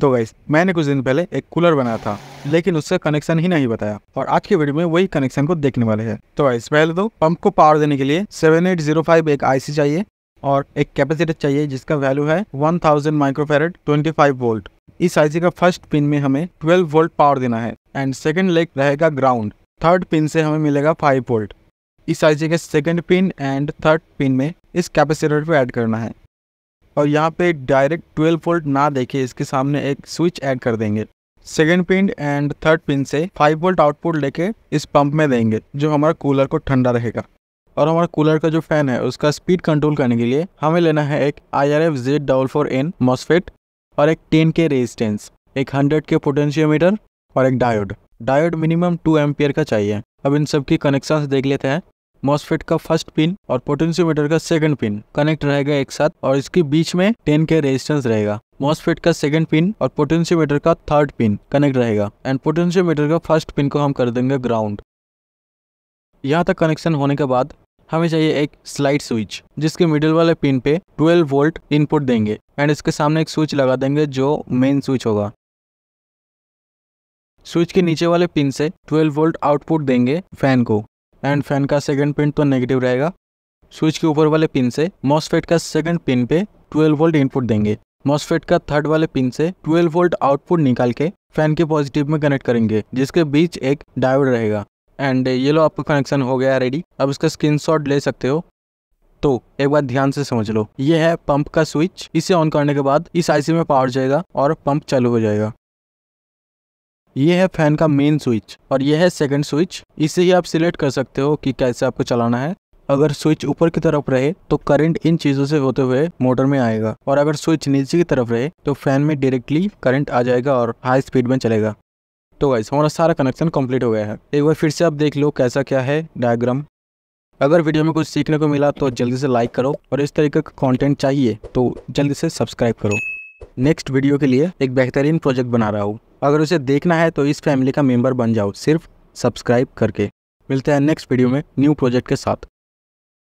तो गाइस मैंने कुछ दिन पहले एक कूलर बनाया था लेकिन उसका कनेक्शन ही नहीं बताया और आज के वीडियो में वही कनेक्शन को देखने वाले हैं तो गाइस पहले तो पंप को पावर देने के लिए 7805 एक आईसी चाहिए और एक कैपेसिटर चाहिए जिसका वैल्यू है 1000 थाउजेंड माइक्रोफेरेट ट्वेंटी वोल्ट इस आईसी का फर्स्ट पिन में हमें ट्वेल्व वोल्ट पावर देना है एंड सेकेंड लेग रहेगा ग्राउंड थर्ड पिन से हमें मिलेगा फाइव वोल्ट इस आईसी के second pin and third pin में इस कैपेसिटर को ऐड करना है और यहाँ पे डायरेक्ट 12 वोल्ट ना देखे इसके सामने एक स्विच ऐड कर देंगे second pin and third pin से 5 वोल्ट आउटपुट लेके इस पंप में देंगे जो हमारा कूलर को ठंडा रहेगा और हमारा कूलर का जो फैन है उसका स्पीड कंट्रोल करने के लिए हमें लेना है एक I R F Z double four N MOSFET और एक टेन के रेजिस्टेंस एक हंड्रेड के पोटेंशियोमीटर और एक diode diode minimum two M का चाहिए अब इन सब की कनेक्शन देख लेते हैं मॉसफेट का फर्स्ट पिन और पोटेंशियोमीटर का सेकंड पिन कनेक्ट रहेगा एक साथ और इसके बीच में टेन के रेजिस्टेंस रहेगा मॉसफेट का सेकंड पिन और पोटेंशियोमीटर का थर्ड पिन कनेक्ट रहेगा एंड पोटेंशियोमीटर का फर्स्ट पिन को हम कर देंगे ग्राउंड यहाँ तक कनेक्शन होने के बाद हमें चाहिए एक स्लाइड स्विच जिसके मिडिल वाले पिन पे 12 वोल्ट इनपुट देंगे एंड इसके सामने एक स्विच लगा देंगे जो मेन स्विच होगा स्विच के नीचे वाले पिन से 12 वोल्ट आउटपुट देंगे फैन को एंड फैन का सेकंड पिन तो नेगेटिव रहेगा स्विच के ऊपर वाले पिन से मॉसफेट का सेकंड पिन पे 12 वोल्ट इनपुट देंगे मॉसफेट का थर्ड वाले पिन से 12 वोल्ट आउटपुट निकाल के फैन के पॉजिटिव में कनेक्ट करेंगे जिसके बीच एक डायोड रहेगा एंड ये लो आपका कनेक्शन हो गया रेडी अब इसका स्क्रीन ले सकते हो तो एक बार ध्यान से समझ लो ये है पंप का स्विच इसे ऑन करने के बाद इस आईसी में पावर जाएगा और पंप चालू हो जाएगा ये है फैन का मेन स्विच और यह है सेकंड स्विच इसे ही आप सिलेक्ट कर सकते हो कि कैसे आपको चलाना है अगर स्विच ऊपर की तरफ रहे तो करंट इन चीजों से होते हुए मोटर में आएगा और अगर स्विच नीचे की तरफ रहे तो फैन में डायरेक्टली करंट आ जाएगा और हाई स्पीड में चलेगा तो गाइस हमारा सारा कनेक्शन कंप्लीट हो गया है एक बार फिर से आप देख लो कैसा क्या है डायग्राम अगर वीडियो में कुछ सीखने को मिला तो जल्दी से लाइक करो और इस तरीके का कॉन्टेंट चाहिए तो जल्दी से सब्सक्राइब करो नेक्स्ट वीडियो के लिए एक बेहतरीन प्रोजेक्ट बना रहा हूँ अगर उसे देखना है तो इस फैमिली का मेम्बर बन जाओ सिर्फ सब्सक्राइब करके मिलते हैं नेक्स्ट वीडियो में न्यू प्रोजेक्ट के साथ